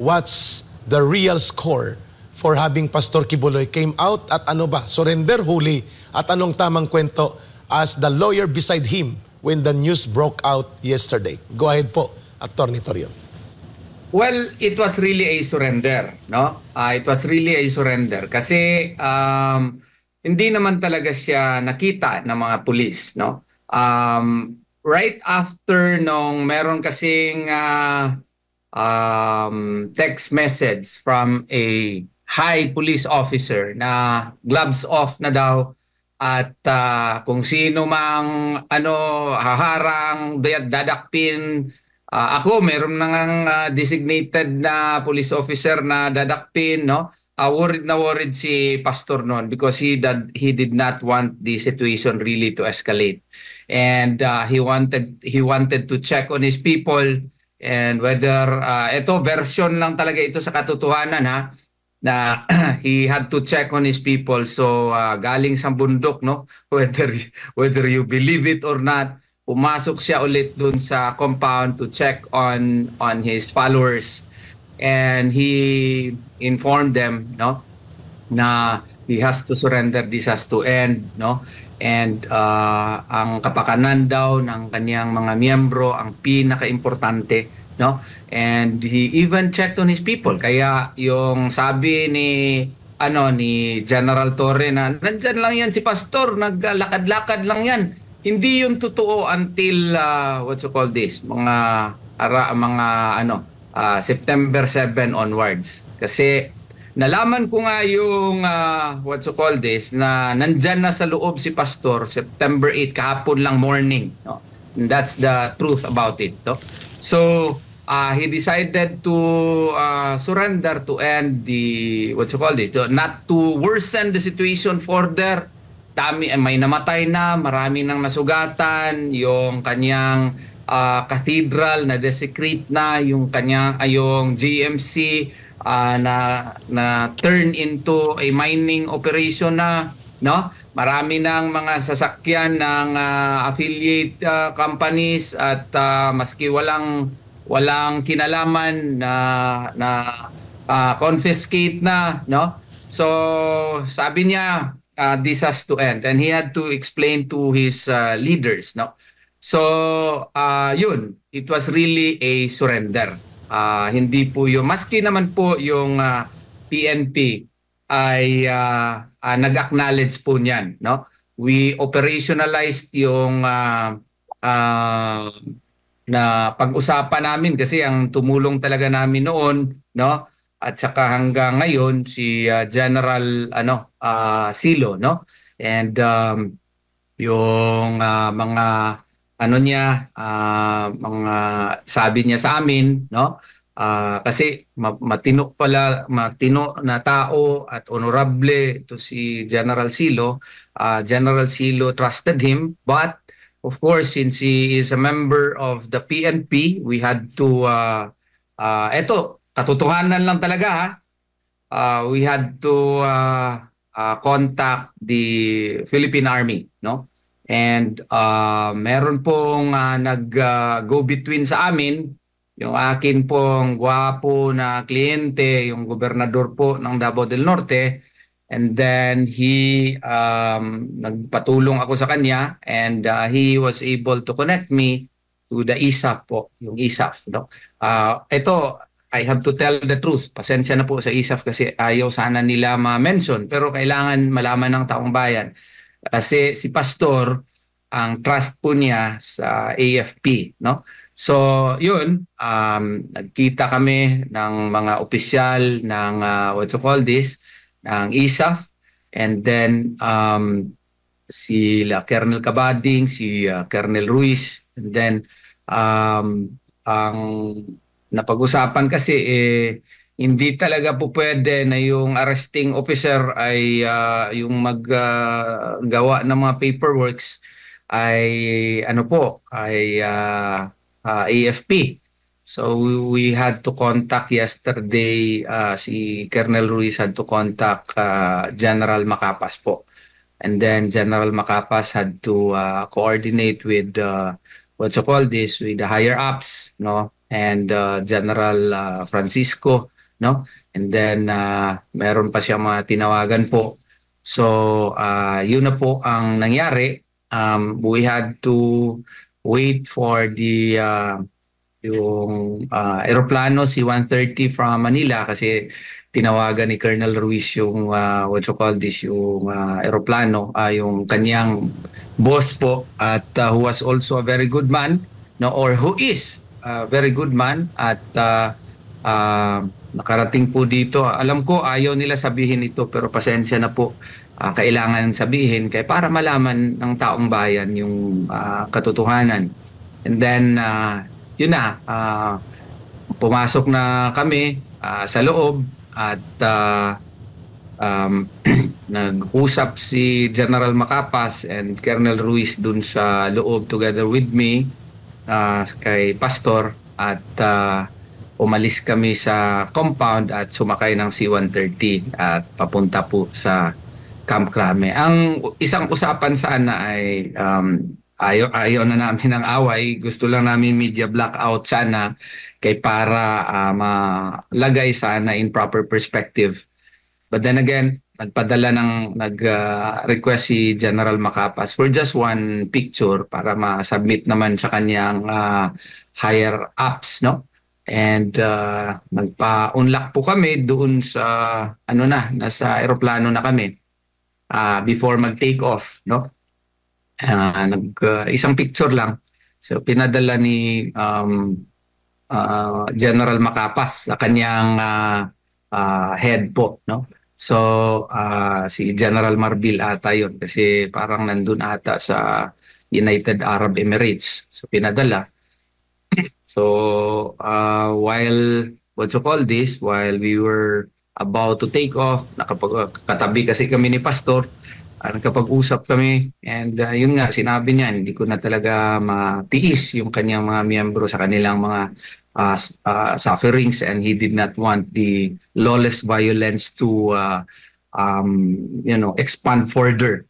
what's the real score for having Pastor Kibuloy came out at ano ba? Surrender huli at anong tamang kwento as the lawyer beside him when the news broke out yesterday. Go ahead po, Attorney Torion. Well, it was really a surrender, no? Uh, it was really a surrender kasi um, hindi naman talaga siya nakita ng mga pulis, no? Um, right after nung meron kasing uh, um, text message from a high police officer na gloves off na daw at uh, kung sino mang ano haharang dadakpin uh, ako meron nang uh, ah, designated na police officer na dadakpin no uh, worried na worried si pastor noon because he did, he did not want the situation really to escalate and uh, he wanted he wanted to check on his people and whether uh, ito version lang talaga ito sa katotohanan ha na he had to check on his people so uh, galing sa bundok no whether whether you believe it or not pumasok siya ulit dun sa compound to check on on his followers and he informed them no na he has to surrender, this has to end, no? And uh, ang kapakanan daw ng kaniyang mga miyembro ang pinakaimportante, no? And he even checked on his people. Kaya yung sabi ni ano ni General Torre na nandyan lang yan si Pastor, naglakad-lakad lang yan. Hindi yung totoo until uh, what you call this, mga ara mga ano, uh, September 7 onwards. Kasi Nalaman ko nga yung uh, what you call this na nandyan na sa loob si pastor September 8 kahapon lang morning no. And that's the truth about it no. So uh, he decided to uh, surrender to end the what's you call this to, not to worsen the situation further. Dami may namatay na, marami nang nasugatan yung kanyang uh, cathedral na desecrate na yung kanya ayong ah, GMC uh, ah, na na turn into a mining operation na no marami ng mga sasakyan ng uh, affiliate uh, companies at uh, maski walang walang kinalaman na na uh, confiscate na no so sabi niya uh, this has to end and he had to explain to his uh, leaders no So, uh, yun, it was really a surrender. Uh, hindi po yung, maski naman po yung uh, ah, PNP ay uh, uh, nag-acknowledge po niyan. No? We operationalized yung uh, uh, na pag-usapan namin kasi ang tumulong talaga namin noon no at saka hanggang ngayon si uh, General ano uh, Silo no and um, yung uh, mga ano niya, uh, mga sabi niya sa amin, no? Uh, kasi matino pala, matino na tao at honorable to si General Silo. Uh, General Silo trusted him, but of course, since he is a member of the PNP, we had to, uh, uh, eto, katotohanan lang talaga ha, uh, we had to uh, uh, contact the Philippine Army, no? And uh, meron pong uh, ah, nag-go-between ah, uh, sa amin, yung akin pong gwapo na kliyente, yung gobernador po ng Davao del Norte. And then he, um, nagpatulong ako sa kanya and uh, he was able to connect me to the ISAF po, yung ISAF. No? Uh, ito, I have to tell the truth. Pasensya na po sa ISAF kasi ayaw sana nila ma-mention pero kailangan malaman ng taong bayan kasi si Pastor, ang trust po niya sa AFP. No? So yun, um, nagkita kami ng mga opisyal ng uh, what you call this, ng ISAF. E And then um, si La Colonel Cabading, si uh, Colonel Ruiz. And then um, ang napag-usapan kasi eh, hindi talaga po pwede na yung arresting officer ay uh, yung maggawa uh, ng mga paperworks ay ano po ay uh, uh, ah, AFP. Ah, so we we had to contact yesterday uh, si Colonel Ruiz had to contact uh, General Macapas po. And then General Macapas had to uh, coordinate with uh, what called this with the higher ups, no? And uh, General uh, Francisco no? And then uh, meron pa siya mga tinawagan po. So uh, yun na po ang nangyari. Um, we had to wait for the uh, yung uh, aeroplano C-130 from Manila kasi tinawagan ni Colonel Ruiz yung uh, what you call this yung uh, aeroplano uh, yung kanyang boss po at uh, who was also a very good man no or who is a very good man at uh, uh, nakarating po dito. Alam ko ayaw nila sabihin ito pero pasensya na po. Uh, kailangan sabihin kay para malaman ng taong bayan yung uh, katotohanan. And then uh, yun na uh, pumasok na kami uh, sa loob at uh, um, nag-usap si General Macapas and Colonel Ruiz dun sa loob together with me uh, kay Pastor at uh, umalis kami sa compound at sumakay ng C-130 at papunta po sa Camp Crame. Ang isang usapan sana ay um, ayaw, ayaw na namin ng away. Gusto lang namin media blackout sana kay para uh, malagay sana in proper perspective. But then again, nagpadala ng nag-request ah, uh, si General Macapas for just one picture para ma-submit naman sa kanyang uh, ah, higher ups no And uh, nagpa-unlock po kami doon sa ano na, nasa eroplano na kami uh, before mag-take off, no? Uh, nag uh, isang picture lang. So pinadala ni um, uh, General Macapas sa kanyang uh, uh, head po, no? So uh, si General Marbil ata yun kasi parang nandun ata sa United Arab Emirates. So pinadala So uh, while what you call this, while we were about to take off, nakapag uh, kasi kami ni pastor, uh, nakapag-usap kami and uh, yun nga sinabi niya hindi ko na talaga matiis yung kanyang mga miyembro sa kanilang mga uh, uh, sufferings and he did not want the lawless violence to uh, um, you know expand further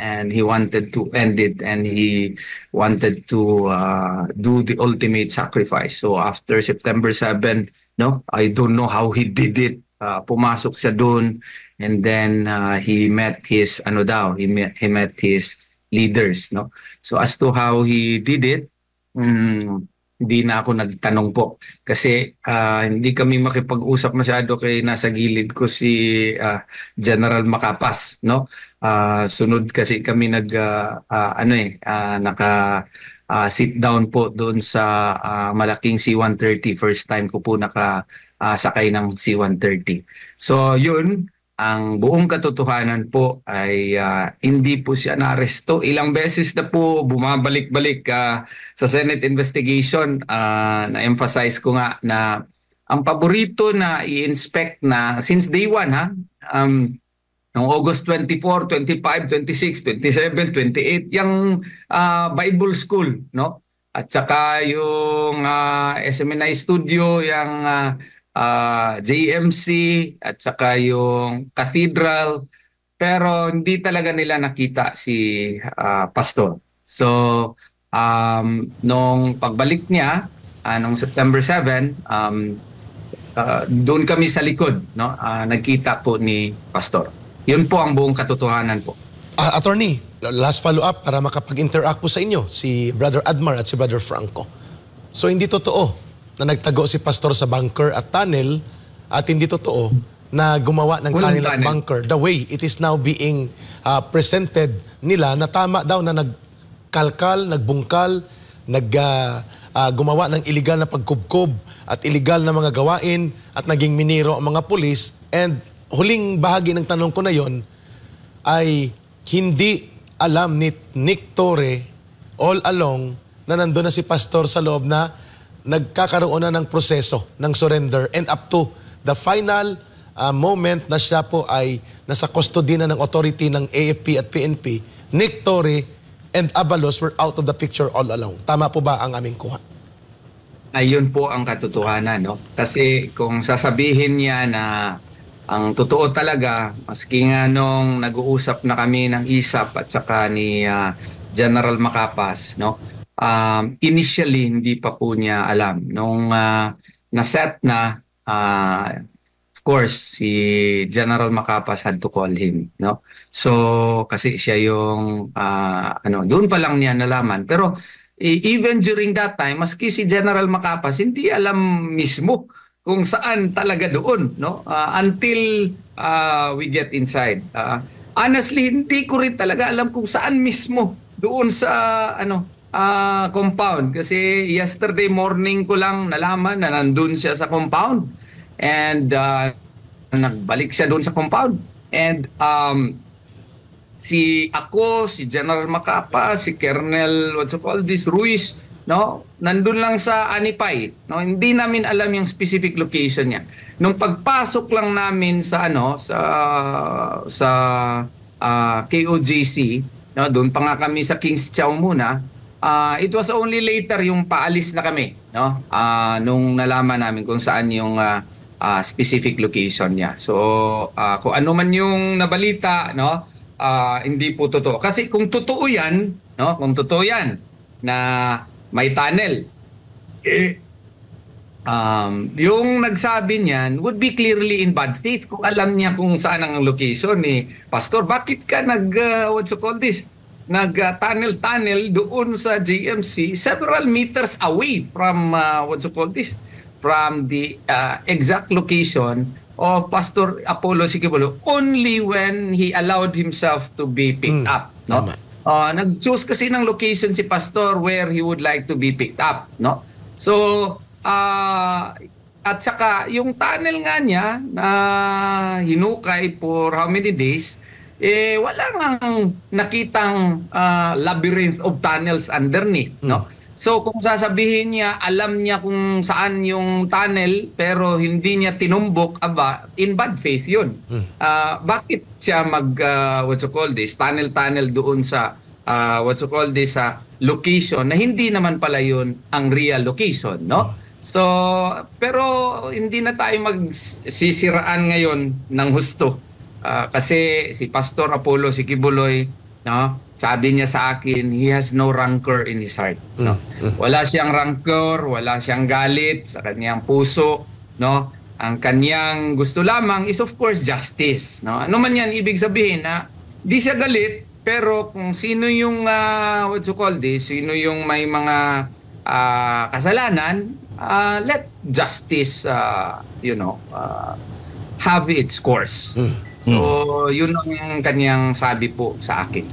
and he wanted to end it and he wanted to uh, do the ultimate sacrifice. So after September 7, no, I don't know how he did it. Uh, pumasok siya doon and then uh, he met his ano daw, he met, he met his leaders, no. So as to how he did it, um, hindi na ako nagtanong po kasi uh, hindi kami makipag-usap masyado kay nasa gilid ko si uh, General Makapas no uh, sunod kasi kami nag uh, uh, ano eh uh, naka uh, sit down po doon sa uh, malaking C130 first time ko po naka uh, sakay ng C130 so yun ang buong katotohanan po ay uh, hindi po siya naaresto. Ilang beses na po bumabalik-balik uh, sa Senate investigation. Uh, na-emphasize ko nga na ang paborito na i-inspect na since day one ha, um, noong August 24, 25, 26, 27, 28, yung uh, Bible School, no? At saka yung uh, SMNI Studio, yung uh, uh, ah, JMC at saka yung cathedral pero hindi talaga nila nakita si uh, pastor. So um, nung pagbalik niya uh, September 7 um, uh, doon kami sa likod no uh, nagkita po ni pastor. Yun po ang buong katotohanan po. Uh, attorney, last follow up para makapag-interact po sa inyo si Brother Admar at si Brother Franco. So hindi totoo na nagtago si pastor sa bunker at tunnel at hindi totoo na gumawa ng Walang tunnel at tunnel. bunker. The way it is now being uh, presented nila na tama daw na nagkalkal, nagbungkal, nag uh, uh, gumawa ng illegal na pagkubkob at illegal na mga gawain at naging minero ang mga pulis and huling bahagi ng tanong ko na yon ay hindi alam ni Nick Torre all along na nandun na si Pastor sa loob na nagkakaroon na ng proseso ng surrender and up to the final uh, moment na siya po ay nasa custody na ng authority ng AFP at PNP, Nick Torre and Abalos were out of the picture all along. Tama po ba ang aming kuha? Ayun po ang katotohanan. No? Kasi kung sasabihin niya na ang totoo talaga, maski nga nung nag-uusap na kami ng ISAP at saka ni uh, General Macapas, no? um, initially hindi pa po niya alam. Nung uh, na-set na, uh, of course, si General Macapas had to call him. No? So, kasi siya yung, uh, ano, doon pa lang niya nalaman. Pero e, even during that time, maski si General Macapas, hindi alam mismo kung saan talaga doon. No? Uh, until uh, we get inside. Uh, honestly, hindi ko rin talaga alam kung saan mismo doon sa ano uh, compound kasi yesterday morning ko lang nalaman na nandun siya sa compound and uh, nagbalik siya doon sa compound and um, si ako, si General Macapa, si Colonel what's you call this Ruiz, no? Nandun lang sa Anipay, no? Hindi namin alam yung specific location niya. Nung pagpasok lang namin sa ano, sa sa uh, ah, KOJC, no? Doon pa nga kami sa King's Chow muna uh, it was only later yung paalis na kami, no? Uh, nung nalaman namin kung saan yung uh, uh, specific location niya. So, uh, kung ano man yung nabalita, no? Uh, hindi po totoo. Kasi kung totoo 'yan, no? Kung totoo 'yan na may tunnel, eh, um, yung nagsabi niyan would be clearly in bad faith kung alam niya kung saan ang location ni eh, Pastor. Bakit ka nag, uh, what you call this? nag-tunnel-tunnel doon sa GMC several meters away from uh, what you call this from the uh, exact location of Pastor Apollo Sikibolo only when he allowed himself to be picked mm, up no uh, nag-choose kasi ng location si pastor where he would like to be picked up no so uh, at saka yung tunnel nga niya na hinukay for how many days eh wala nang nakitang uh, labyrinth of tunnels underneath, mm. no? Hmm. So kung sasabihin niya, alam niya kung saan yung tunnel pero hindi niya tinumbok, aba, in bad faith yun. Mm. Uh, bakit siya mag, uh, what's you call this, tunnel-tunnel doon sa, uh, what's you call this, sa uh, location na hindi naman pala yun ang real location, no? Mm. So, pero hindi na tayo magsisiraan ngayon ng husto Uh, kasi si Pastor Apollo, si Kibuloy, no? sabi niya sa akin, he has no rancor in his heart. No? Mm-hmm. Wala siyang rancor, wala siyang galit sa kanyang puso. No? Ang kanyang gusto lamang is of course justice. No? Ano man yan ibig sabihin na di siya galit, pero kung sino yung, uh, what you call this, sino yung may mga uh, kasalanan, uh, let justice, uh, you know, uh, have its course. Mm. So, hmm. yun ang kanyang sabi po sa akin.